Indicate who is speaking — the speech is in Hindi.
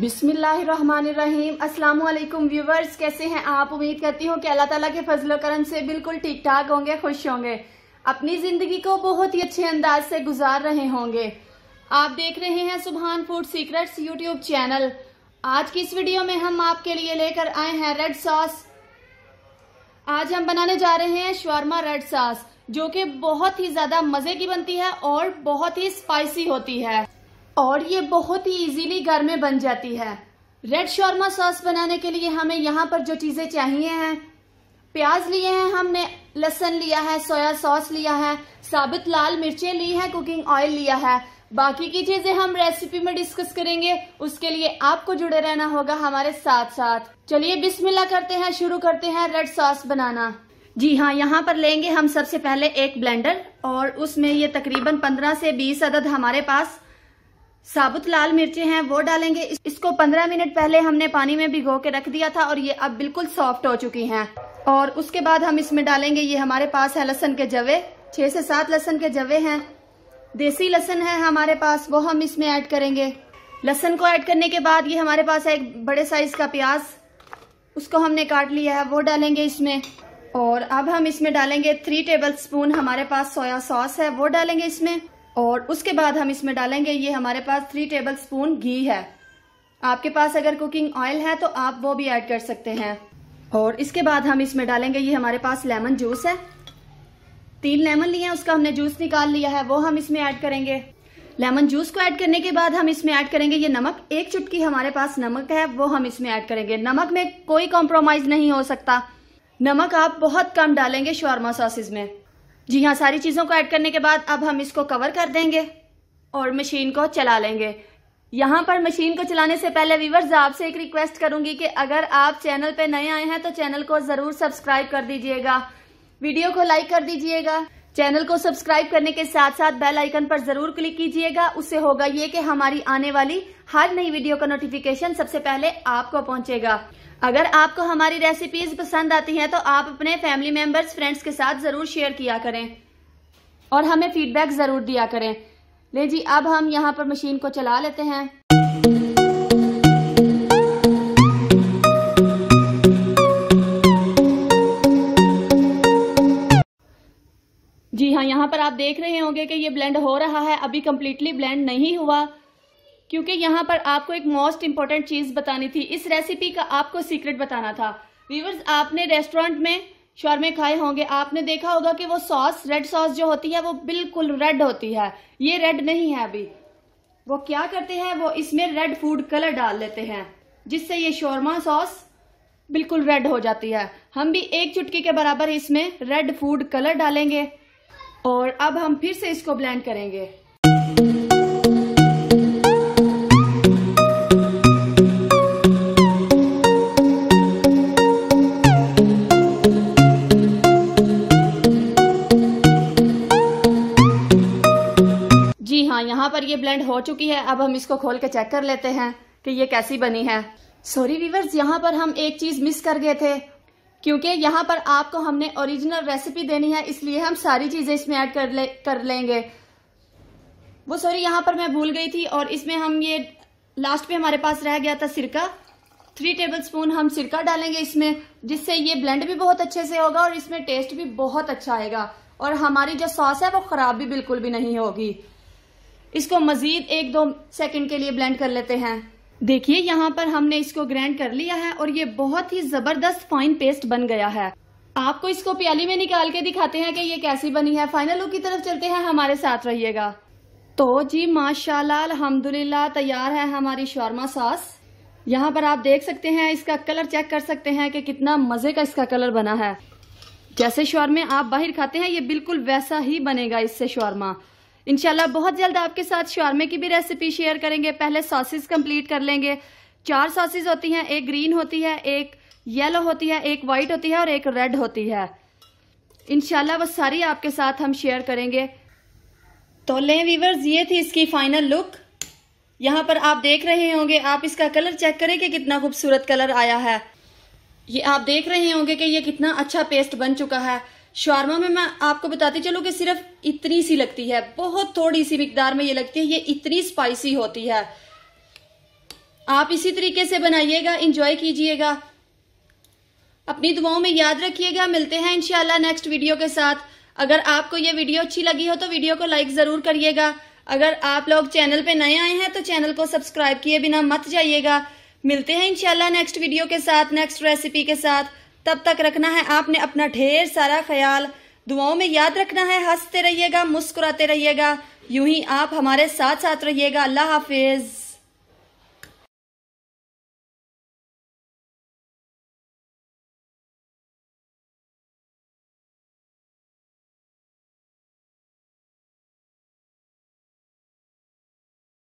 Speaker 1: बिस्मिल्लाहिर्रहमानिर्रहीम अस्सलाम वालेकुम व्यूवर्स कैसे हैं आप उम्मीद करती हूँ कि अल्लाह ताला के फजल करम से बिल्कुल ठीक ठाक होंगे खुश होंगे अपनी ज़िंदगी को बहुत ही अच्छे अंदाज से गुजार रहे होंगे आप देख रहे हैं सुबहान फूड सीक्रेट्स यूट्यूब चैनल आज की इस वीडियो में हम आपके लिए लेकर आए हैं रेड सॉस आज हम बनाने जा रहे हैं शर्मा रेड सॉस जो कि बहुत ही ज़्यादा मज़े की बनती है और बहुत ही स्पाइसी होती है और ये बहुत ही इजीली घर में बन जाती है रेड शॉर्मा सॉस बनाने के लिए हमें यहाँ पर जो चीज़ें चाहिए हैं प्याज लिए हैं हमने लहसन लिया है सोया सॉस लिया है साबित लाल मिर्चें ली हैं कुकिंग ऑयल लिया है बाकी की चीजें हम रेसिपी में डिस्कस करेंगे उसके लिए आपको जुड़े रहना होगा हमारे साथ साथ चलिए बिस्मिल्लाह करते हैं शुरू करते हैं रेड सॉस बनाना जी हाँ यहाँ पर लेंगे हम सबसे पहले एक ब्लेंडर और उसमें ये तकरीबन 15 से 20 अदद हमारे पास साबुत लाल मिर्ची हैं वो डालेंगे इसको 15 मिनट पहले हमने पानी में भिगो के रख दिया था और ये अब बिल्कुल सॉफ्ट हो चुकी हैं और उसके बाद हम इसमें डालेंगे ये हमारे पास है लहसन के जवे छह से सात लहसन के जवे हैं देसी लहसन है हमारे पास वो हम इसमें ऐड करेंगे लहसन को ऐड करने के बाद ये हमारे पास है एक बड़े साइज का प्याज उसको हमने काट लिया है वो डालेंगे इसमें और अब हम इसमें डालेंगे थ्री टेबल स्पून हमारे पास सोया सॉस है वो डालेंगे इसमें और उसके बाद हम इसमें डालेंगे ये हमारे पास थ्री टेबल स्पून घी है आपके पास अगर कुकिंग ऑयल है तो आप वो भी ऐड कर सकते हैं और इसके बाद हम इसमें डालेंगे ये हमारे पास लेमन जूस है तीन लेमन लिए हैं उसका हमने जूस निकाल लिया है वो हम इसमें ऐड करेंगे लेमन जूस को ऐड करने के बाद हम इसमें ऐड करेंगे ये नमक एक चुटकी हमारे पास नमक है वो हम इसमें ऐड करेंगे नमक में कोई कॉम्प्रोमाइज नहीं हो सकता नमक आप बहुत कम डालेंगे शॉर्मा सॉसेज में जी हाँ सारी चीज़ों को ऐड करने के बाद अब हम इसको कवर कर देंगे और मशीन को चला लेंगे यहाँ पर मशीन को चलाने से पहले व्यूवर्स आपसे एक रिक्वेस्ट करूंगी कि अगर आप चैनल पे नए आए हैं तो चैनल को ज़रूर सब्सक्राइब कर दीजिएगा वीडियो को लाइक कर दीजिएगा चैनल को सब्सक्राइब करने के साथ साथ बेल आइकन पर जरूर क्लिक कीजिएगा उससे होगा ये कि हमारी आने वाली हर नई वीडियो का नोटिफिकेशन सबसे पहले आपको पहुंचेगा अगर आपको हमारी रेसिपीज पसंद आती हैं तो आप अपने फैमिली मेंबर्स फ्रेंड्स के साथ जरूर शेयर किया करें और हमें फीडबैक जरूर दिया करें ले जी अब हम यहाँ पर मशीन को चला लेते हैं आप देख रहे होंगे कि ये ब्लेंड हो रहा है अभी कम्प्लीटली ब्लेंड नहीं हुआ क्योंकि यहाँ पर आपको एक मोस्ट इम्पॉर्टेंट चीज़ बतानी थी इस रेसिपी का आपको सीक्रेट बताना था व्यूवर्स आपने रेस्टोरेंट में शौरमे खाए होंगे आपने देखा होगा कि वो सॉस रेड सॉस जो होती है वो बिल्कुल रेड होती है ये रेड नहीं है अभी वो क्या करते हैं वो इसमें रेड फूड कलर डाल लेते हैं जिससे ये शोरमा सॉस बिल्कुल रेड हो जाती है हम भी एक चुटकी के बराबर इसमें रेड फूड कलर डालेंगे और अब हम फिर से इसको ब्लेंड करेंगे जी हाँ यहाँ पर ये ब्लेंड हो चुकी है अब हम इसको खोल के चेक कर लेते हैं कि ये कैसी बनी है सॉरी वीवर्स यहाँ पर हम एक चीज मिस कर गए थे क्योंकि यहाँ पर आपको हमने ओरिजिनल रेसिपी देनी है इसलिए हम सारी चीज़ें इसमें ऐड कर ले कर लेंगे वो सॉरी यहाँ पर मैं भूल गई थी और इसमें हम ये लास्ट पे हमारे पास रह गया था सिरका थ्री टेबल स्पून हम सिरका डालेंगे इसमें जिससे ये ब्लेंड भी बहुत अच्छे से होगा और इसमें टेस्ट भी बहुत अच्छा आएगा और हमारी जो सॉस है वो खराब भी बिल्कुल भी नहीं होगी इसको मजीद एक दो सेकंड के लिए ब्लेंड कर लेते हैं देखिए यहाँ पर हमने इसको ग्राइंड कर लिया है और ये बहुत ही जबरदस्त फाइन पेस्ट बन गया है आपको इसको प्याली में निकाल के दिखाते हैं कि ये कैसी बनी है फाइनल लुक की तरफ चलते हैं हमारे साथ रहिएगा तो जी माशाल्लाह अल्हम्दुलिल्लाह तैयार है हमारी शौरमा सास यहाँ पर आप देख सकते हैं इसका कलर चेक कर सकते हैं कि कितना मजे का इसका कलर बना है जैसे शौरमे आप बाहर खाते हैं ये बिल्कुल वैसा ही बनेगा इससे शौरमा इनशाला बहुत जल्द आपके साथ शॉर्मे की भी रेसिपी शेयर करेंगे पहले सॉसेज कंप्लीट कर लेंगे चार सॉसेज होती हैं एक ग्रीन होती है एक येलो होती है एक वाइट होती है और एक रेड होती है इनशाला वो सारी आपके साथ हम शेयर करेंगे तो लें वीवर्स ये थी इसकी फाइनल लुक यहाँ पर आप देख रहे होंगे आप इसका कलर चेक करें कि कितना खूबसूरत कलर आया है ये आप देख रहे होंगे कि ये कितना अच्छा पेस्ट बन चुका है शारमा में मैं आपको बताती चलूँ कि सिर्फ इतनी सी लगती है बहुत थोड़ी सी मकदार में ये लगती है ये इतनी स्पाइसी होती है आप इसी तरीके से बनाइएगा इंजॉय कीजिएगा अपनी दुआओं में याद रखिएगा मिलते हैं इनशाला नेक्स्ट वीडियो के साथ अगर आपको ये वीडियो अच्छी लगी हो तो वीडियो को लाइक ज़रूर करिएगा अगर आप लोग चैनल पे नए आए हैं तो चैनल को सब्सक्राइब किए बिना मत जाइएगा मिलते हैं इनशाला नेक्स्ट वीडियो के साथ नेक्स्ट रेसिपी के साथ तब तक रखना है आपने अपना ढेर सारा ख्याल दुआओं में याद रखना है हंसते रहिएगा मुस्कुराते रहिएगा यूं ही आप हमारे साथ साथ रहिएगा अल्लाह हाफिज़